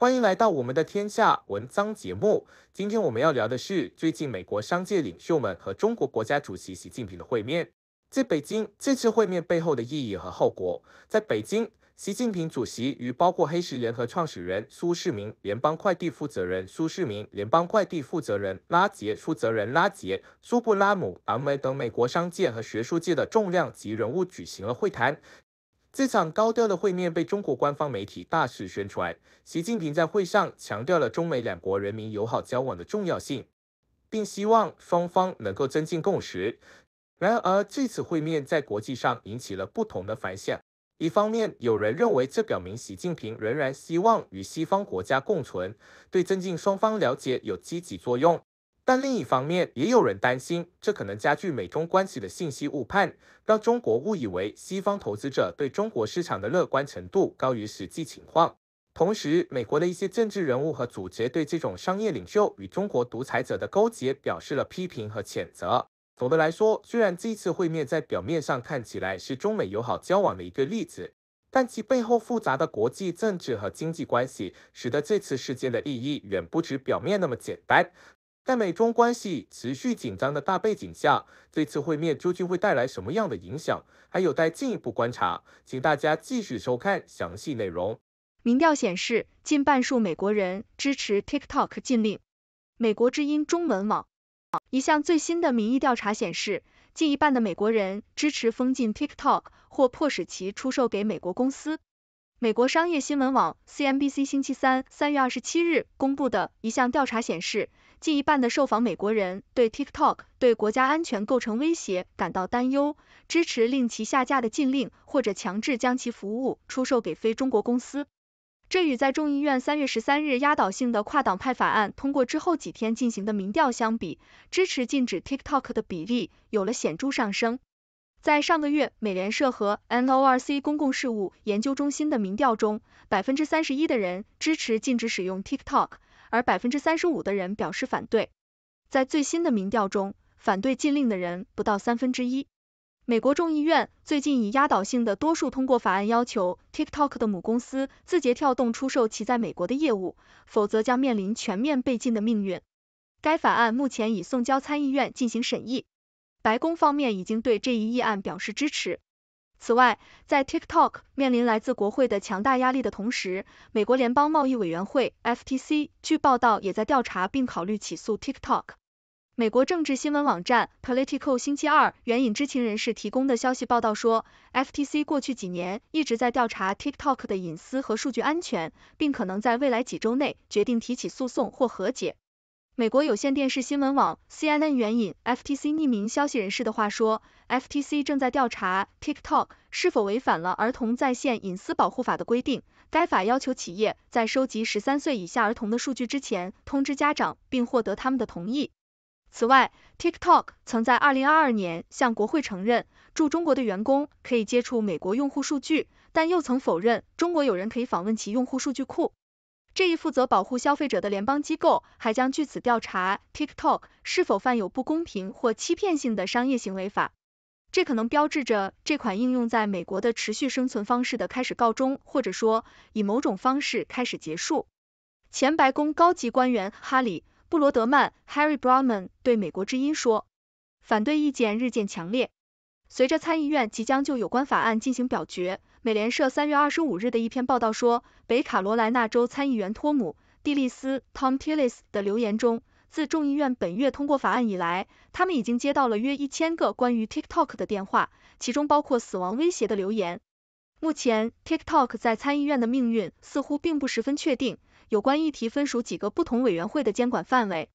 欢迎来到我们的《天下文章》节目。今天我们要聊的是最近美国商界领袖们和中国国家主席习近平的会面，在北京。这次会面背后的意义和后果。在北京，习近平主席与包括黑石联合创始人苏世民、联邦快递负责人苏世民、联邦快递负责人拉杰、负责人拉杰、苏布拉姆·阿梅等美国商界和学术界的重量级人物举行了会谈。这场高调的会面被中国官方媒体大肆宣传。习近平在会上强调了中美两国人民友好交往的重要性，并希望双方能够增进共识。然而，这次会面在国际上引起了不同的反响。一方面，有人认为这表明习近平仍然希望与西方国家共存，对增进双方了解有积极作用。但另一方面，也有人担心，这可能加剧美中关系的信息误判，让中国误以为西方投资者对中国市场的乐观程度高于实际情况。同时，美国的一些政治人物和组织对这种商业领袖与中国独裁者的勾结表示了批评和谴责。总的来说，虽然这次会面在表面上看起来是中美友好交往的一个例子，但其背后复杂的国际政治和经济关系，使得这次事件的意义远不止表面那么简单。在美中关系持续紧张的大背景下，这次会面究竟会带来什么样的影响，还有待进一步观察。请大家继续收看详细内容。民调显示，近半数美国人支持 TikTok 禁令。美国之音中文网一项最新的民意调查显示，近一半的美国人支持封禁 TikTok 或迫使其出售给美国公司。美国商业新闻网 CNBC 星期三三月二十七日公布的一项调查显示。近一半的受访美国人对 TikTok 对国家安全构成威胁感到担忧，支持令其下架的禁令或者强制将其服务出售给非中国公司。这与在众议院三月十三日压倒性的跨党派法案通过之后几天进行的民调相比，支持禁止 TikTok 的比例有了显著上升。在上个月美联社和 NORC 公共事务研究中心的民调中，百分之三十一的人支持禁止使用 TikTok。而百分之三十五的人表示反对。在最新的民调中，反对禁令的人不到三分之一。美国众议院最近以压倒性的多数通过法案，要求 TikTok 的母公司字节跳动出售其在美国的业务，否则将面临全面被禁的命运。该法案目前已送交参议院进行审议。白宫方面已经对这一议案表示支持。此外，在 TikTok 面临来自国会的强大压力的同时，美国联邦贸易委员会 FTC 据报道也在调查并考虑起诉 TikTok。美国政治新闻网站 Politico 星期二援引知情人士提供的消息报道说，FTC 过去几年一直在调查 TikTok 的隐私和数据安全，并可能在未来几周内决定提起诉讼或和解。美国有线电视新闻网 CNN 援引 FTC 匿名消息人士的话说，FTC 正在调查 TikTok 是否违反了儿童在线隐私保护法的规定。该法要求企业在收集十三岁以下儿童的数据之前，通知家长并获得他们的同意。此外，TikTok 曾在二零二二年向国会承认，驻中国的员工可以接触美国用户数据，但又曾否认中国有人可以访问其用户数据库。这一负责保护消费者的联邦机构还将据此调查 TikTok 是否犯有不公平或欺骗性的商业行为法。这可能标志着这款应用在美国的持续生存方式的开始告终，或者说以某种方式开始结束。前白宫高级官员哈里·布罗德曼 （Harry b r a h m a n 对美国之音说：“反对意见日渐强烈。”随着参议院即将就有关法案进行表决，美联社三月二十五日的一篇报道说，北卡罗来纳州参议员托姆·蒂利斯 （Tom Tillis） 的留言中，自众议院本月通过法案以来，他们已经接到了约一千个关于 TikTok 的电话，其中包括死亡威胁的留言。目前，TikTok 在参议院的命运似乎并不十分确定，有关议题分属几个不同委员会的监管范围。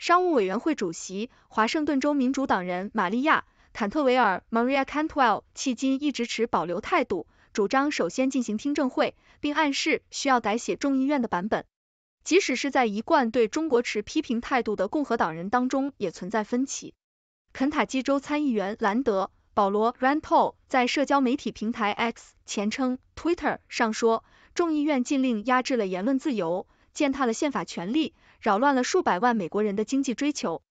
商务委员会主席、华盛顿州民主党人玛利亚。坎特维尔 Maria Cantwell 迄今一直持保留态度，主张首先进行听证会，并暗示需要改写众议院的版本。即使是在一贯对中国持批评态度的共和党人当中，也存在分歧。肯塔基州参议员兰德保罗 r a n t a l 在社交媒体平台 X 前称 Twitter 上说，众议院禁令压制了言论自由，践踏了宪法权利，扰乱了数百万美国人的经济追求。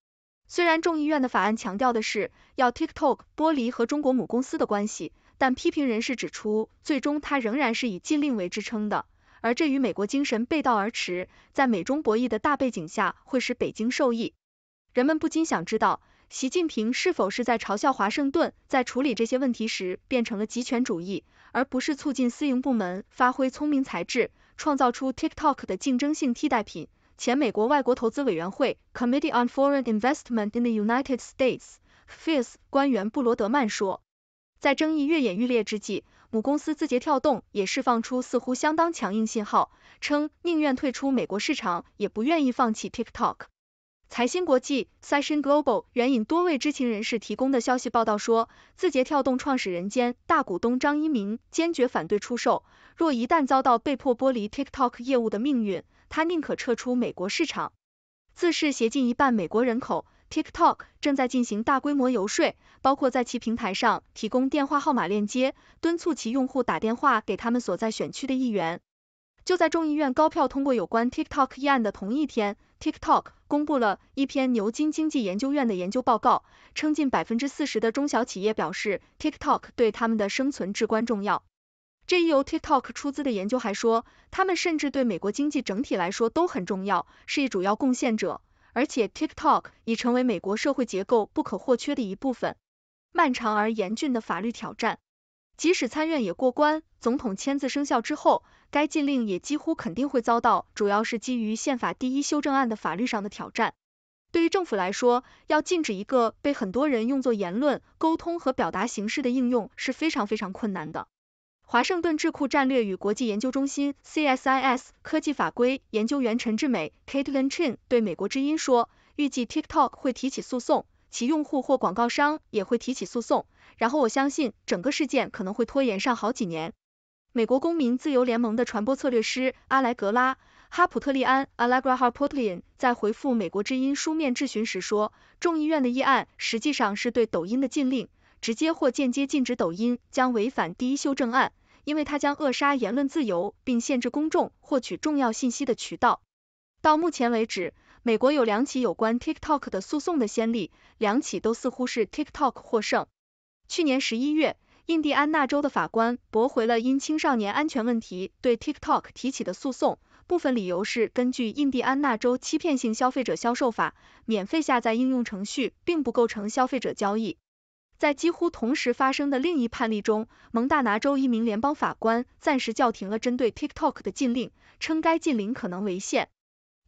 虽然众议院的法案强调的是要 TikTok 剥离和中国母公司的关系，但批评人士指出，最终它仍然是以禁令为支撑的，而这与美国精神背道而驰。在美中博弈的大背景下，会使北京受益。人们不禁想知道，习近平是否是在嘲笑华盛顿在处理这些问题时变成了极权主义，而不是促进私营部门发挥聪明才智，创造出 TikTok 的竞争性替代品。前美国外国投资委员会 （Committee on Foreign Investment in the United States）FIS 官员布罗德曼说，在争议愈演愈烈之际，母公司字节跳动也释放出似乎相当强硬信号，称宁愿退出美国市场，也不愿意放弃 TikTok。财新国际 s e s s i o n Global） 援引多位知情人士提供的消息报道说，字节跳动创始人兼大股东张一鸣坚决反对出售，若一旦遭到被迫剥离 TikTok 业务的命运。他宁可撤出美国市场，自视协近一半美国人口。TikTok 正在进行大规模游说，包括在其平台上提供电话号码链接，敦促其用户打电话给他们所在选区的议员。就在众议院高票通过有关 TikTok 议案的同一天，TikTok 公布了一篇牛津经济研究院的研究报告，称近百分之四十的中小企业表示 TikTok 对他们的生存至关重要。这一由 TikTok 出资的研究还说，他们甚至对美国经济整体来说都很重要，是一主要贡献者，而且 TikTok 已成为美国社会结构不可或缺的一部分。漫长而严峻的法律挑战，即使参院也过关，总统签字生效之后，该禁令也几乎肯定会遭到，主要是基于宪法第一修正案的法律上的挑战。对于政府来说，要禁止一个被很多人用作言论、沟通和表达形式的应用是非常非常困难的。华盛顿智库战略与国际研究中心 （CSIS） 科技法规研究员陈志美 c a i t l i n Chin） 对《美国之音》说，预计 TikTok 会提起诉讼，其用户或广告商也会提起诉讼。然后我相信整个事件可能会拖延上好几年。美国公民自由联盟的传播策略师阿莱格拉·哈普特利安 （Allegra h a r p o t l i n 在回复《美国之音》书面质询时说，众议院的议案实际上是对抖音的禁令。直接或间接禁止抖音将违反第一修正案，因为它将扼杀言论自由并限制公众获取重要信息的渠道。到目前为止，美国有两起有关 TikTok 的诉讼的先例，两起都似乎是 TikTok 获胜。去年十一月，印第安纳州的法官驳回了因青少年安全问题对 TikTok 提起的诉讼，部分理由是根据印第安纳州欺骗性消费者销售法，免费下载应用程序并不构成消费者交易。在几乎同时发生的另一判例中，蒙大拿州一名联邦法官暂时叫停了针对 TikTok 的禁令，称该禁令可能违宪。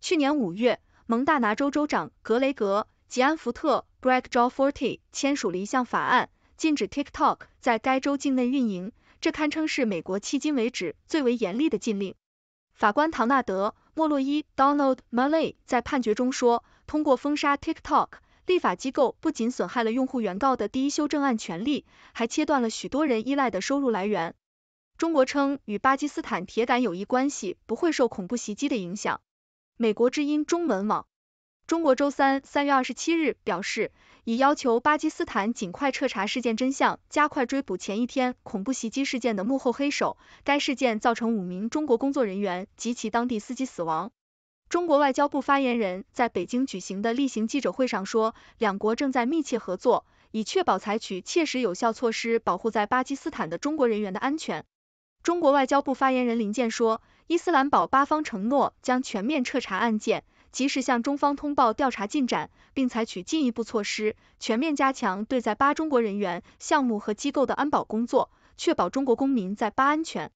去年五月，蒙大拿州州长格雷格·吉安福特 （Greg J. Anfert） y 签署了一项法案，禁止 TikTok 在该州境内运营，这堪称是美国迄今为止最为严厉的禁令。法官唐纳德·莫洛伊 （Donald m u l l e y 在判决中说：“通过封杀 TikTok。”立法机构不仅损害了用户原告的第一修正案权利，还切断了许多人依赖的收入来源。中国称与巴基斯坦铁杆友谊关系不会受恐怖袭击的影响。美国之音中文网，中国周三三月二十七日表示，已要求巴基斯坦尽快彻查事件真相，加快追捕前一天恐怖袭击事件的幕后黑手。该事件造成五名中国工作人员及其当地司机死亡。中国外交部发言人在北京举行的例行记者会上说，两国正在密切合作，以确保采取切实有效措施保护在巴基斯坦的中国人员的安全。中国外交部发言人林健说，伊斯兰堡巴方承诺将全面彻查案件，及时向中方通报调查进展，并采取进一步措施，全面加强对在巴中国人员、项目和机构的安保工作，确保中国公民在巴安全。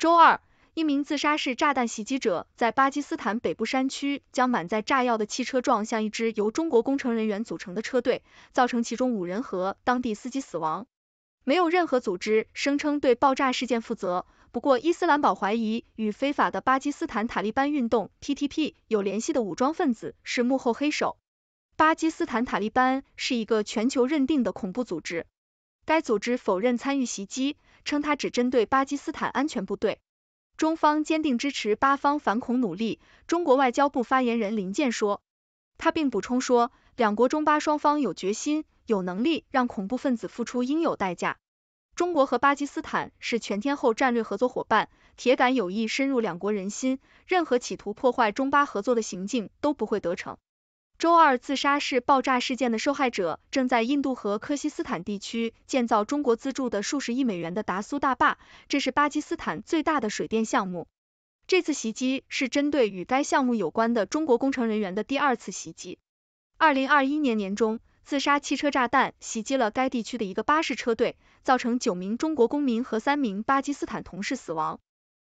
周二。一名自杀式炸弹袭击者在巴基斯坦北部山区将满载炸药的汽车撞向一支由中国工程人员组成的车队，造成其中五人和当地司机死亡。没有任何组织声称对爆炸事件负责。不过，伊斯兰堡怀疑与非法的巴基斯坦塔利班运动 （PTP） 有联系的武装分子是幕后黑手。巴基斯坦塔利班是一个全球认定的恐怖组织。该组织否认参与袭击，称它只针对巴基斯坦安全部队。中方坚定支持巴方反恐努力。中国外交部发言人林健说，他并补充说，两国中巴双方有决心、有能力让恐怖分子付出应有代价。中国和巴基斯坦是全天候战略合作伙伴，铁杆友谊深入两国人心，任何企图破坏中巴合作的行径都不会得逞。周二，自杀式爆炸事件的受害者正在印度河科西斯坦地区建造中国资助的数十亿美元的达苏大坝，这是巴基斯坦最大的水电项目。这次袭击是针对与该项目有关的中国工程人员的第二次袭击。2021年年中，自杀汽车炸弹袭击了该地区的一个巴士车队，造成九名中国公民和三名巴基斯坦同事死亡。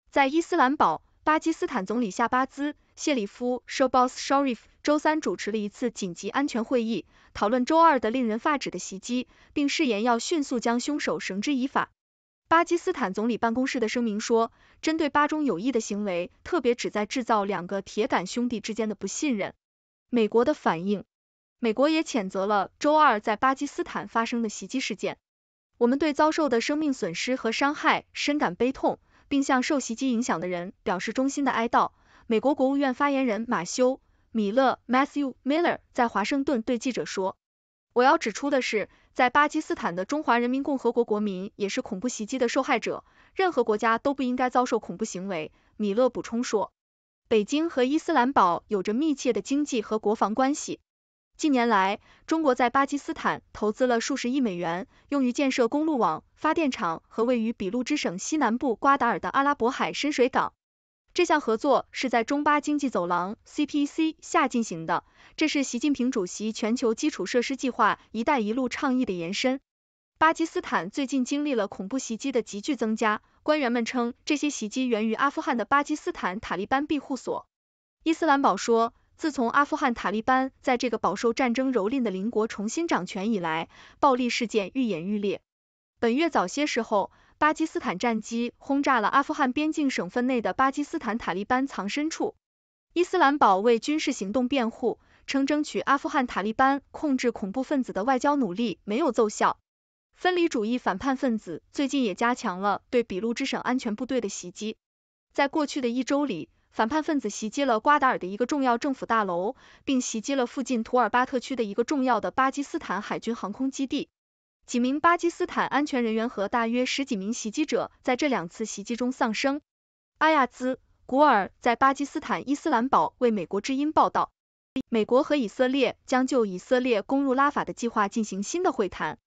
在伊斯兰堡，巴基斯坦总理夏巴兹·谢里夫 s h o b a z Sharif）。周三主持了一次紧急安全会议，讨论周二的令人发指的袭击，并誓言要迅速将凶手绳之以法。巴基斯坦总理办公室的声明说，针对巴中有意的行为，特别旨在制造两个铁杆兄弟之间的不信任。美国的反应，美国也谴责了周二在巴基斯坦发生的袭击事件。我们对遭受的生命损失和伤害深感悲痛，并向受袭击影响的人表示衷心的哀悼。美国国务院发言人马修。米勒 （Matthew Miller） 在华盛顿对记者说：“我要指出的是，在巴基斯坦的中华人民共和国国民也是恐怖袭击的受害者。任何国家都不应该遭受恐怖行为。”米勒补充说：“北京和伊斯兰堡有着密切的经济和国防关系。近年来，中国在巴基斯坦投资了数十亿美元，用于建设公路网、发电厂和位于俾路支省西南部瓜达尔的阿拉伯海深水港。”这项合作是在中巴经济走廊 c p c 下进行的，这是习近平主席全球基础设施计划“一带一路”倡议的延伸。巴基斯坦最近经历了恐怖袭击的急剧增加，官员们称这些袭击源于阿富汗的巴基斯坦塔利班庇护所。伊斯兰堡说，自从阿富汗塔利班在这个饱受战争蹂躏的邻国重新掌权以来，暴力事件愈演愈烈。本月早些时候，巴基斯坦战机轰炸了阿富汗边境省份内的巴基斯坦塔利班藏身处。伊斯兰堡为军事行动辩护，称争取阿富汗塔利班控制恐怖分子的外交努力没有奏效。分离主义反叛分子最近也加强了对俾路支省安全部队的袭击。在过去的一周里，反叛分子袭击了瓜达尔的一个重要政府大楼，并袭击了附近土尔巴特区的一个重要的巴基斯坦海军航空基地。几名巴基斯坦安全人员和大约十几名袭击者在这两次袭击中丧生。阿亚兹·古尔在巴基斯坦伊斯兰堡为《美国之音》报道。美国和以色列将就以色列攻入拉法的计划进行新的会谈。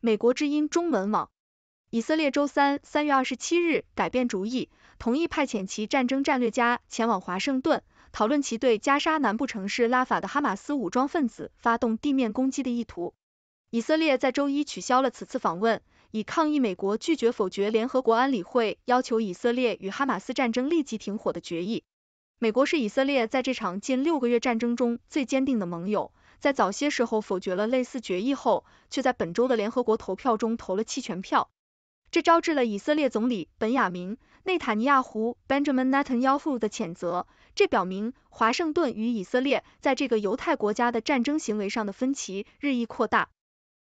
美国之音中文网。以色列周三（三月二十七日）改变主意，同意派遣其战争战略家前往华盛顿，讨论其对加沙南部城市拉法的哈马斯武装分子发动地面攻击的意图。以色列在周一取消了此次访问，以抗议美国拒绝否决联合国安理会要求以色列与哈马斯战争立即停火的决议。美国是以色列在这场近六个月战争中最坚定的盟友，在早些时候否决了类似决议后，却在本周的联合国投票中投了弃权票，这招致了以色列总理本雅明·内塔尼亚胡 （Benjamin Netanyahu） 的谴责。这表明华盛顿与以色列在这个犹太国家的战争行为上的分歧日益扩大。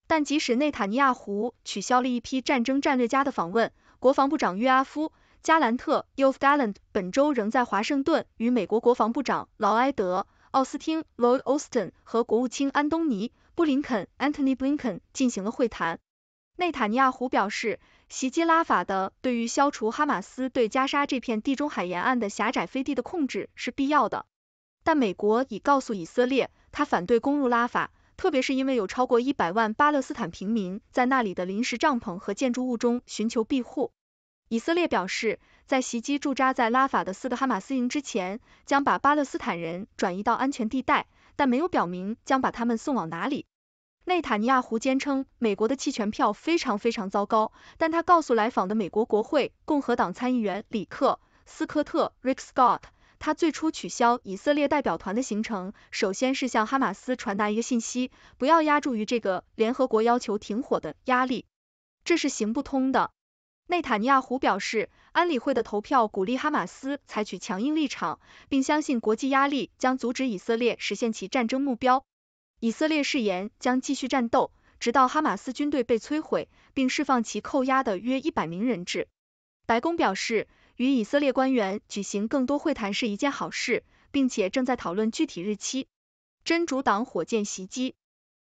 但即使内塔尼亚胡取消了一批战争战略家的访问，国防部长约阿夫·加兰特 （Yoav g a l l a n d 本周仍在华盛顿与美国国防部长劳埃德·奥斯汀 （Lloyd Austin） 和国务卿安东尼·布林肯 （Antony Blinken） 进行了会谈。内塔尼亚胡表示，袭击拉法的对于消除哈马斯对加沙这片地中海沿岸的狭窄飞地的控制是必要的，但美国已告诉以色列，他反对攻入拉法。特别是因为有超过一百万巴勒斯坦平民在那里的临时帐篷和建筑物中寻求庇护，以色列表示，在袭击驻扎在拉法的四个哈马斯营之前，将把巴勒斯坦人转移到安全地带，但没有表明将把他们送往哪里。内塔尼亚胡坚称，美国的弃权票非常非常糟糕，但他告诉来访的美国国会共和党参议员里克斯科特 （Rick Scott）。他最初取消以色列代表团的行程，首先是向哈马斯传达一个信息：不要压住于这个联合国要求停火的压力，这是行不通的。内塔尼亚胡表示，安理会的投票鼓励哈马斯采取强硬立场，并相信国际压力将阻止以色列实现其战争目标。以色列誓言将继续战斗，直到哈马斯军队被摧毁，并释放其扣押的约一百名人质。白宫表示。与以色列官员举行更多会谈是一件好事，并且正在讨论具体日期。真主党火箭袭击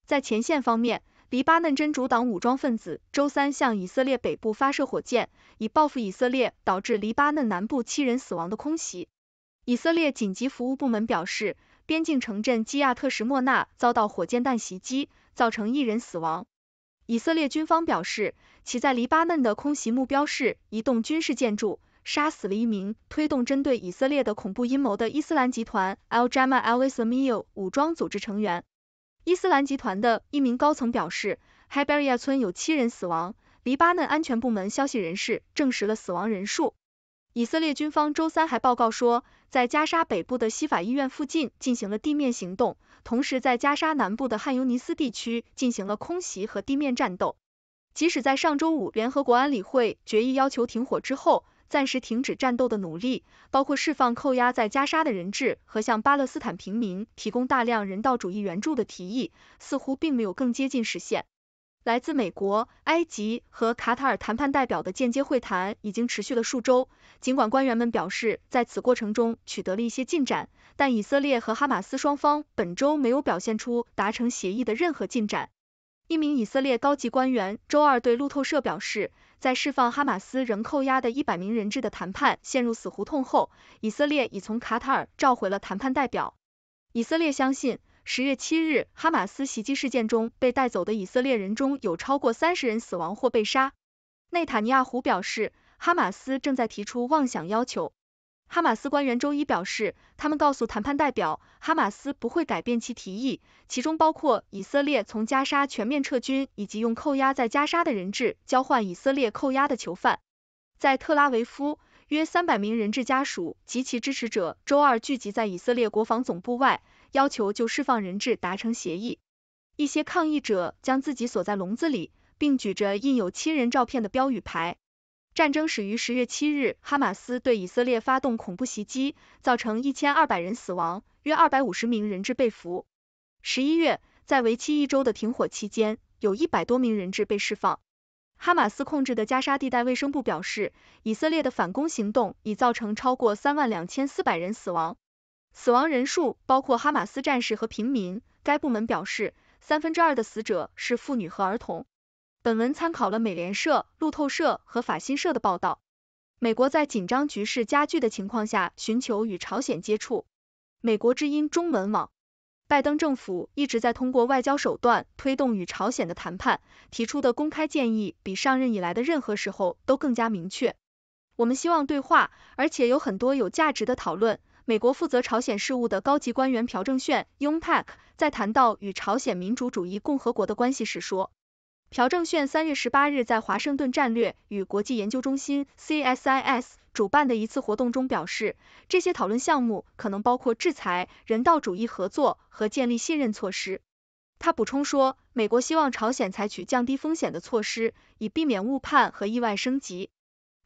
在前线方面，黎巴嫩真主党武装分子周三向以色列北部发射火箭，以报复以色列导致黎巴嫩南部七人死亡的空袭。以色列紧急服务部门表示，边境城镇基亚特什莫纳遭到火箭弹袭击，造成一人死亡。以色列军方表示，其在黎巴嫩的空袭目标是一栋军事建筑。杀死了一名推动针对以色列的恐怖阴谋的伊斯兰集团 Al j a m a Al Islamiyu 武装组织成员。伊斯兰集团的一名高层表示，Hiberia 村有七人死亡。黎巴嫩安全部门消息人士证实了死亡人数。以色列军方周三还报告说，在加沙北部的西法医院附近进行了地面行动，同时在加沙南部的汉尤尼斯地区进行了空袭和地面战斗。即使在上周五联合国安理会决议要求停火之后。暂时停止战斗的努力，包括释放扣押在加沙的人质和向巴勒斯坦平民提供大量人道主义援助的提议，似乎并没有更接近实现。来自美国、埃及和卡塔尔谈判代表的间接会谈已经持续了数周，尽管官员们表示在此过程中取得了一些进展，但以色列和哈马斯双方本周没有表现出达成协议的任何进展。一名以色列高级官员周二对路透社表示。在释放哈马斯仍扣押的一百名人质的谈判陷入死胡同后，以色列已从卡塔尔召回了谈判代表。以色列相信，十月七日哈马斯袭击事件中被带走的以色列人中有超过三十人死亡或被杀。内塔尼亚胡表示，哈马斯正在提出妄想要求。哈马斯官员周一表示，他们告诉谈判代表，哈马斯不会改变其提议，其中包括以色列从加沙全面撤军，以及用扣押在加沙的人质交换以色列扣押的囚犯。在特拉维夫，约三百名人质家属及其支持者周二聚集在以色列国防总部外，要求就释放人质达成协议。一些抗议者将自己锁在笼子里，并举着印有亲人照片的标语牌。战争始于十月七日，哈马斯对以色列发动恐怖袭击，造成一千二百人死亡，约二百五十名人质被俘。十一月，在为期一周的停火期间，有一百多名人质被释放。哈马斯控制的加沙地带卫生部表示，以色列的反攻行动已造成超过三万两千四百人死亡，死亡人数包括哈马斯战士和平民。该部门表示，三分之二的死者是妇女和儿童。本文参考了美联社、路透社和法新社的报道。美国在紧张局势加剧的情况下寻求与朝鲜接触。美国之音中文网，拜登政府一直在通过外交手段推动与朝鲜的谈判，提出的公开建议比上任以来的任何时候都更加明确。我们希望对话，而且有很多有价值的讨论。美国负责朝鲜事务的高级官员朴正炫 y o n n Pak） 在谈到与朝鲜民主主义共和国的关系时说。朴正炫三月十八日在华盛顿战略与国际研究中心 （CSIS） 主办的一次活动中表示，这些讨论项目可能包括制裁、人道主义合作和建立信任措施。他补充说，美国希望朝鲜采取降低风险的措施，以避免误判和意外升级。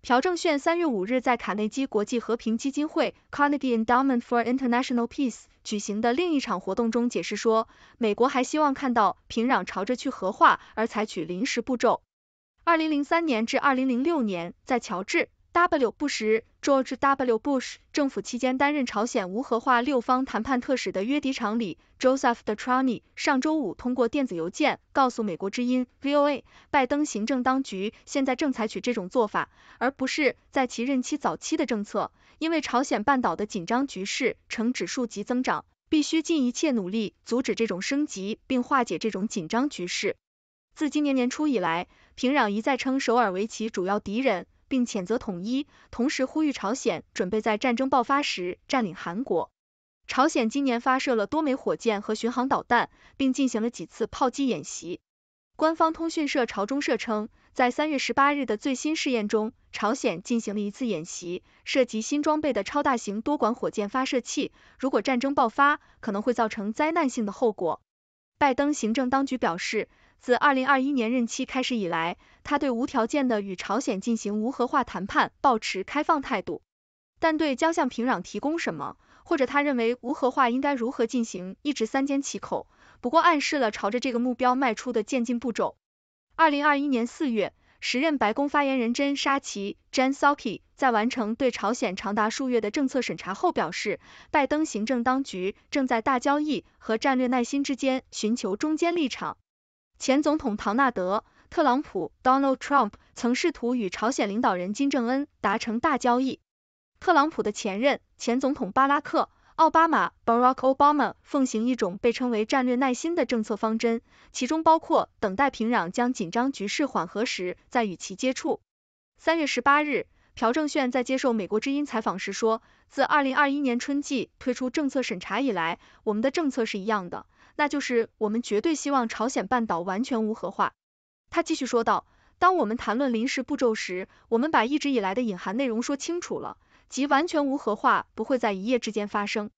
朴正炫三月五日在卡内基国际和平基金会 （Carnegie Endowment for International Peace） 举行的另一场活动中解释说，美国还希望看到平壤朝着去核化而采取临时步骤。二零零三年至二零零六年，在乔治。W. 布什，George W. Bush 政府期间担任朝鲜无核化六方谈判特使的约迪·常里 （Joseph DeTrani） 上周五通过电子邮件告诉美国之音 （VOA），拜登行政当局现在正采取这种做法，而不是在其任期早期的政策，因为朝鲜半岛的紧张局势呈指数级增长，必须尽一切努力阻止这种升级并化解这种紧张局势。自今年年初以来，平壤一再称首尔为其主要敌人。并谴责统一，同时呼吁朝鲜准备在战争爆发时占领韩国。朝鲜今年发射了多枚火箭和巡航导弹，并进行了几次炮击演习。官方通讯社朝中社称，在三月十八日的最新试验中，朝鲜进行了一次演习，涉及新装备的超大型多管火箭发射器。如果战争爆发，可能会造成灾难性的后果。拜登行政当局表示，自二零二一年任期开始以来，他对无条件的与朝鲜进行无核化谈判保持开放态度，但对将向平壤提供什么，或者他认为无核化应该如何进行，一直三缄其口。不过暗示了朝着这个目标迈出的渐进步骤。二零二一年四月，时任白宫发言人珍·沙奇 （Jan Saki） 在完成对朝鲜长达数月的政策审查后表示，拜登行政当局正在大交易和战略耐心之间寻求中间立场。前总统唐纳德。特朗普 Donald Trump 曾试图与朝鲜领导人金正恩达成大交易。特朗普的前任前总统巴拉克奥巴马 Barack Obama 奉行一种被称为“战略耐心”的政策方针，其中包括等待平壤将紧张局势缓和时再与其接触。三月十八日，朴正炫在接受美国之音采访时说：“自二零二一年春季推出政策审查以来，我们的政策是一样的，那就是我们绝对希望朝鲜半岛完全无核化。”他继续说道：“当我们谈论临时步骤时，我们把一直以来的隐含内容说清楚了，即完全无核化不会在一夜之间发生。”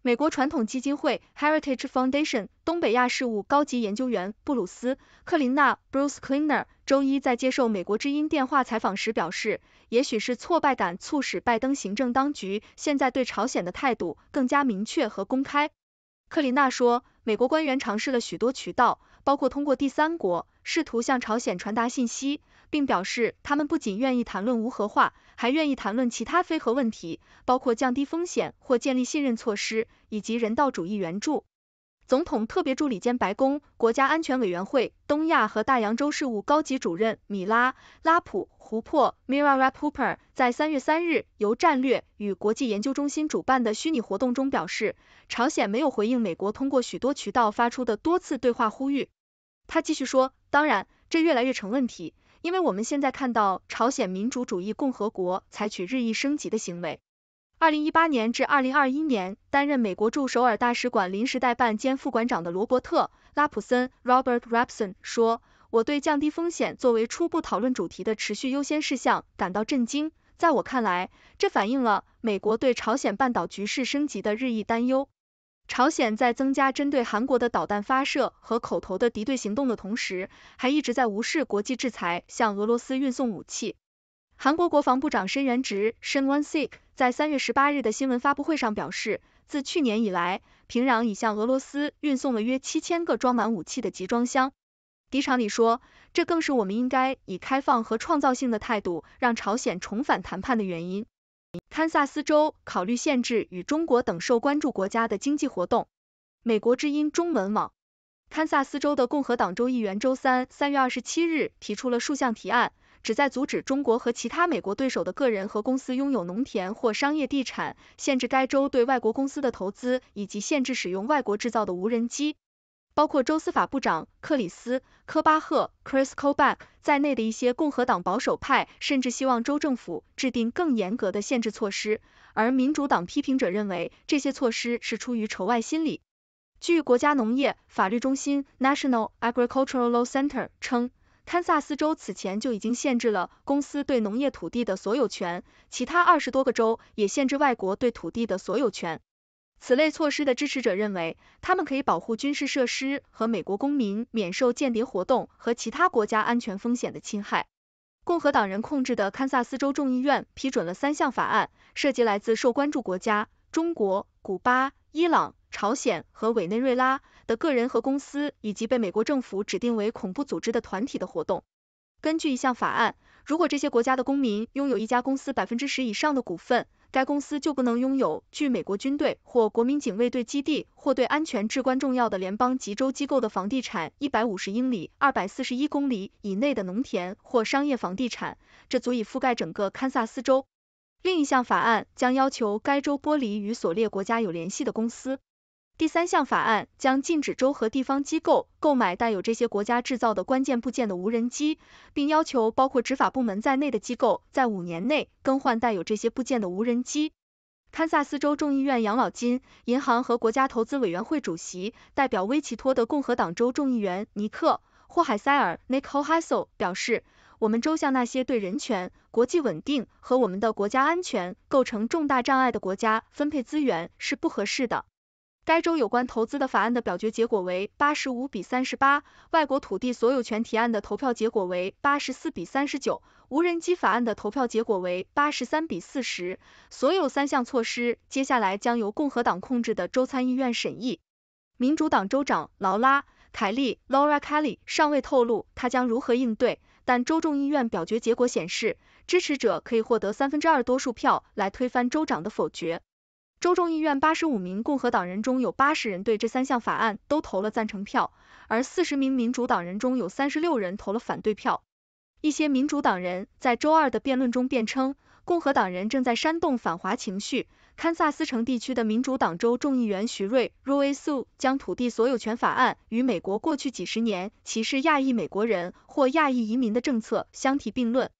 美国传统基金会 Heritage Foundation 东北亚事务高级研究员布鲁斯·克林纳 Bruce Kleiner 周一在接受美国之音电话采访时表示，也许是挫败感促使拜登行政当局现在对朝鲜的态度更加明确和公开。克林纳说，美国官员尝试了许多渠道，包括通过第三国。试图向朝鲜传达信息，并表示他们不仅愿意谈论无核化，还愿意谈论其他非核问题，包括降低风险或建立信任措施以及人道主义援助。总统特别助理兼白宫国家安全委员会东亚和大洋洲事务高级主任米拉拉普·胡珀 （Mira r a p p p e r 在三月三日由战略与国际研究中心主办的虚拟活动中表示，朝鲜没有回应美国通过许多渠道发出的多次对话呼吁。他继续说，当然，这越来越成问题，因为我们现在看到朝鲜民主主义共和国采取日益升级的行为。二零一八年至二零二一年担任美国驻首尔大使馆临时代办兼副馆长的罗伯特·拉普森 （Robert Rapson） 说：“我对降低风险作为初步讨论主题的持续优先事项感到震惊。在我看来，这反映了美国对朝鲜半岛局势升级的日益担忧。”朝鲜在增加针对韩国的导弹发射和口头的敌对行动的同时，还一直在无视国际制裁，向俄罗斯运送武器。韩国国防部长申元植 （Shin Won-sik） 在三月十八日的新闻发布会上表示，自去年以来，平壤已向俄罗斯运送了约七千个装满武器的集装箱。李长里说，这更是我们应该以开放和创造性的态度，让朝鲜重返谈判的原因。堪萨斯州考虑限制与中国等受关注国家的经济活动。美国之音中文网，堪萨斯州的共和党州议员周三（三月二十七日）提出了数项提案，旨在阻止中国和其他美国对手的个人和公司拥有农田或商业地产，限制该州对外国公司的投资，以及限制使用外国制造的无人机。包括州司法部长克里斯科巴赫 Chris Kobach 在内的一些共和党保守派甚至希望州政府制定更严格的限制措施，而民主党批评者认为这些措施是出于仇外心理。据国家农业法律中心 National Agricultural Law Center 称，堪萨斯州此前就已经限制了公司对农业土地的所有权，其他二十多个州也限制外国对土地的所有权。此类措施的支持者认为，他们可以保护军事设施和美国公民免受间谍活动和其他国家安全风险的侵害。共和党人控制的堪萨斯州众议院批准了三项法案，涉及来自受关注国家中国、古巴、伊朗、朝鲜和委内瑞拉的个人和公司，以及被美国政府指定为恐怖组织的团体的活动。根据一项法案，如果这些国家的公民拥有一家公司百分之十以上的股份，该公司就不能拥有距美国军队或国民警卫队基地或对安全至关重要的联邦及州机构的房地产一百五十英里（二百四十一公里）以内的农田或商业房地产，这足以覆盖整个堪萨斯州。另一项法案将要求该州剥离与所列国家有联系的公司。第三项法案将禁止州和地方机构购买带有这些国家制造的关键部件的无人机，并要求包括执法部门在内的机构在五年内更换带有这些部件的无人机。堪萨斯州众议院养老金、银行和国家投资委员会主席、代表威奇托的共和党州众议员尼克·霍海塞尔 （Nick Hohisel） 表示：“我们州向那些对人权、国际稳定和我们的国家安全构成重大障碍的国家分配资源是不合适的。”该州有关投资的法案的表决结果为八十五比三十八，外国土地所有权提案的投票结果为八十四比三十九，无人机法案的投票结果为八十三比四十。所有三项措施接下来将由共和党控制的州参议院审议。民主党州长劳拉·凯利 （Laura Kelly） 尚未透露她将如何应对，但州众议院表决结果显示，支持者可以获得三分之二多数票来推翻州长的否决。州众议院八十五名共和党人中有八十人对这三项法案都投了赞成票，而四十名民主党人中有三十六人投了反对票。一些民主党人在周二的辩论中辩称，共和党人正在煽动反华情绪。堪萨斯城地区的民主党州众议员徐瑞 r o i Su） 将土地所有权法案与美国过去几十年歧视亚裔美国人或亚裔移民的政策相提并论。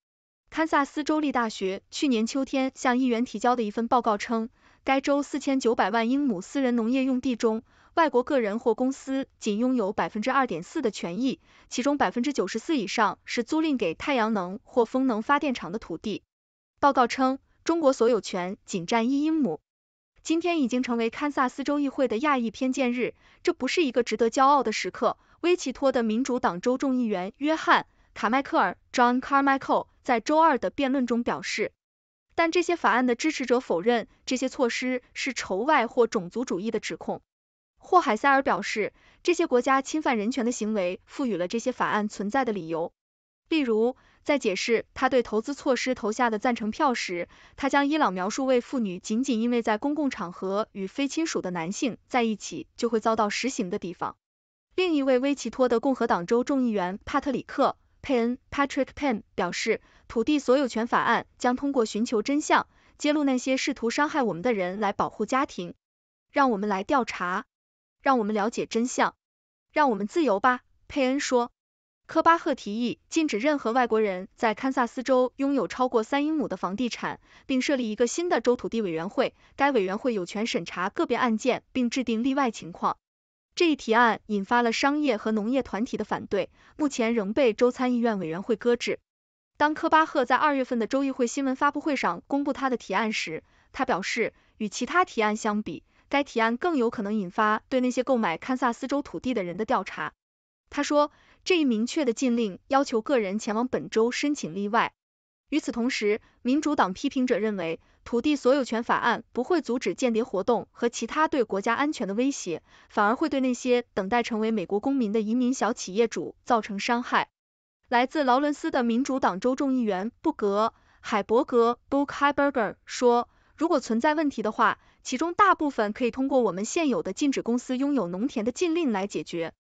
堪萨斯州立大学去年秋天向议员提交的一份报告称。该州四千九百万英亩私人农业用地中，外国个人或公司仅拥有百分之二点四的权益，其中百分之九十四以上是租赁给太阳能或风能发电厂的土地。报告称，中国所有权仅占一英亩。今天已经成为堪萨斯州议会的亚裔偏见日，这不是一个值得骄傲的时刻。威奇托的民主党州众议员约翰·卡迈克尔 （John Carmichael） 在周二的辩论中表示。但这些法案的支持者否认这些措施是仇外或种族主义的指控。霍海塞尔表示，这些国家侵犯人权的行为赋予了这些法案存在的理由。例如，在解释他对投资措施投下的赞成票时，他将伊朗描述为妇女仅仅因为在公共场合与非亲属的男性在一起就会遭到实行的地方。另一位威奇托的共和党州众议员帕特里克。佩恩 （Patrick p e n 表示，土地所有权法案将通过寻求真相、揭露那些试图伤害我们的人来保护家庭。让我们来调查，让我们了解真相，让我们自由吧。佩恩说。科巴赫提议禁止任何外国人在堪萨斯州拥有超过三英亩的房地产，并设立一个新的州土地委员会。该委员会有权审查个别案件，并制定例外情况。这一提案引发了商业和农业团体的反对，目前仍被州参议院委员会搁置。当科巴赫在二月份的州议会新闻发布会上公布他的提案时，他表示，与其他提案相比，该提案更有可能引发对那些购买堪萨斯州土地的人的调查。他说，这一明确的禁令要求个人前往本州申请例外。与此同时，民主党批评者认为，土地所有权法案不会阻止间谍活动和其他对国家安全的威胁，反而会对那些等待成为美国公民的移民小企业主造成伤害。来自劳伦斯的民主党州众议员布格海伯格 b o o k Heberger） 说：“如果存在问题的话，其中大部分可以通过我们现有的禁止公司拥有农田的禁令来解决。”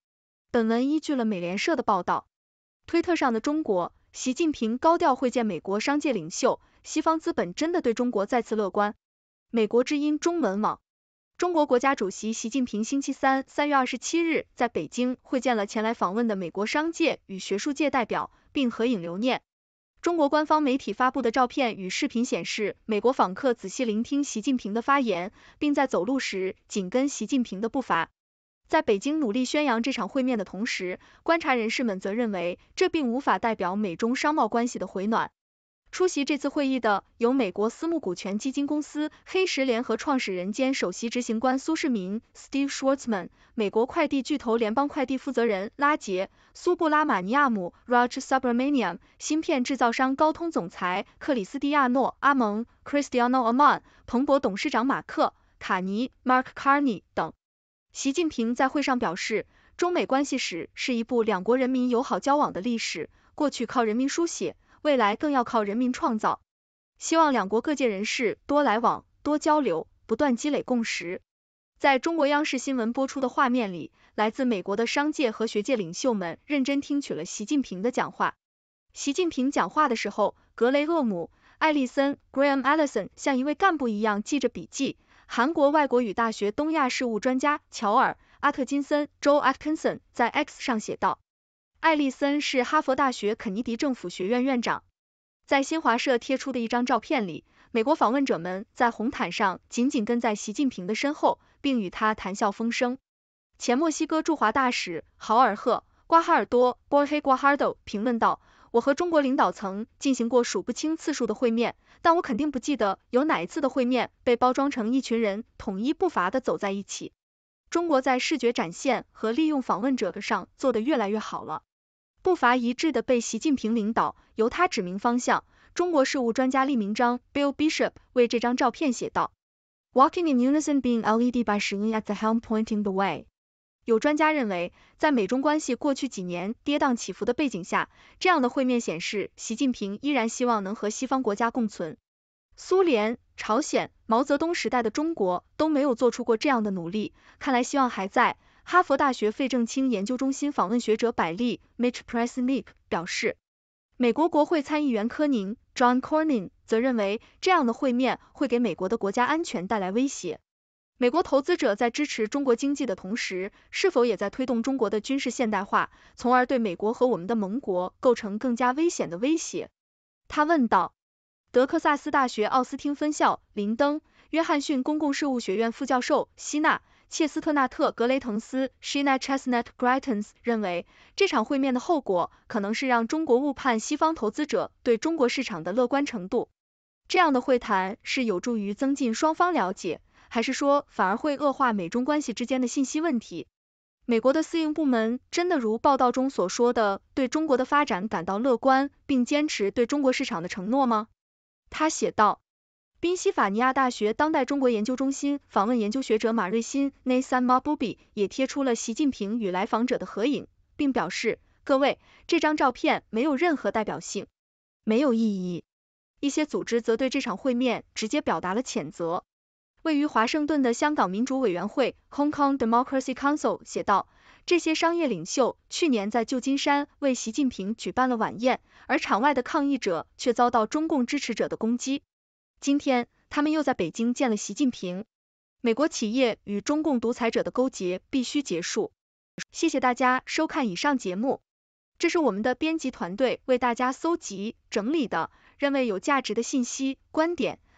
本文依据了美联社的报道。推特上的中国。习近平高调会见美国商界领袖，西方资本真的对中国再次乐观？美国之音中文网，中国国家主席习近平星期三（三月二十七日）在北京会见了前来访问的美国商界与学术界代表，并合影留念。中国官方媒体发布的照片与视频显示，美国访客仔细聆听习近平的发言，并在走路时紧跟习近平的步伐。在北京努力宣扬这场会面的同时，观察人士们则认为，这并无法代表美中商贸关系的回暖。出席这次会议的有美国私募股权基金公司黑石联合创始人兼首席执行官苏世民 （Steve Schwarzman） t、美国快递巨头联邦快递负责人拉杰·苏布拉马尼亚姆 （Raj Subramaniam）、芯片制造商高通总裁克里斯蒂亚诺·阿蒙 （Cristiano Amon）、彭博董事长马克·卡尼 （Mark Carney） 等。习近平在会上表示，中美关系史是一部两国人民友好交往的历史，过去靠人民书写，未来更要靠人民创造。希望两国各界人士多来往、多交流，不断积累共识。在中国央视新闻播出的画面里，来自美国的商界和学界领袖们认真听取了习近平的讲话。习近平讲话的时候，格雷厄姆·爱丽森 （Graham Allison） 像一位干部一样记着笔记。韩国外国语大学东亚事务专家乔尔·阿特金森 j o e Atkinson） 在 X 上写道，艾利森是哈佛大学肯尼迪政府学院院长。在新华社贴出的一张照片里，美国访问者们在红毯上紧紧跟在习近平的身后，并与他谈笑风生。前墨西哥驻华大使豪尔赫·瓜哈尔多 （Jorge Guajardo） 评论道。我和中国领导层进行过数不清次数的会面，但我肯定不记得有哪一次的会面被包装成一群人统一步伐的走在一起。中国在视觉展现和利用访问者上做得越来越好了，步伐一致的被习近平领导，由他指明方向。中国事务专家利明章 （Bill Bishop） 为这张照片写道：Walking in unison, being led by h i at the helm, pointing the way. 有专家认为，在美中关系过去几年跌宕起伏的背景下，这样的会面显示，习近平依然希望能和西方国家共存。苏联、朝鲜、毛泽东时代的中国都没有做出过这样的努力，看来希望还在。哈佛大学费正清研究中心访问学者百利 （Mitch Pressnik） 表示，美国国会参议员科宁 （John Cornyn） 则认为，这样的会面会给美国的国家安全带来威胁。美国投资者在支持中国经济的同时，是否也在推动中国的军事现代化，从而对美国和我们的盟国构成更加危险的威胁？他问道。德克萨斯大学奥斯汀分校林登·约翰逊公共事务学院副教授希纳·切斯特纳特·格雷滕斯 （Shina Chesnutt Greitens） 认为，这场会面的后果可能是让中国误判西方投资者对中国市场的乐观程度。这样的会谈是有助于增进双方了解。还是说，反而会恶化美中关系之间的信息问题？美国的私营部门真的如报道中所说的，对中国的发展感到乐观，并坚持对中国市场的承诺吗？他写道。宾夕法尼亚大学当代中国研究中心访问研究学者马瑞新 （Nathan Mabubi） 也贴出了习近平与来访者的合影，并表示：“各位，这张照片没有任何代表性，没有意义。”一些组织则对这场会面直接表达了谴责。位于华盛顿的香港民主委员会 （Hong Kong Democracy Council） 写道，这些商业领袖去年在旧金山为习近平举办了晚宴，而场外的抗议者却遭到中共支持者的攻击。今天，他们又在北京见了习近平。美国企业与中共独裁者的勾结必须结束。谢谢大家收看以上节目，这是我们的编辑团队为大家搜集整理的，认为有价值的信息观点。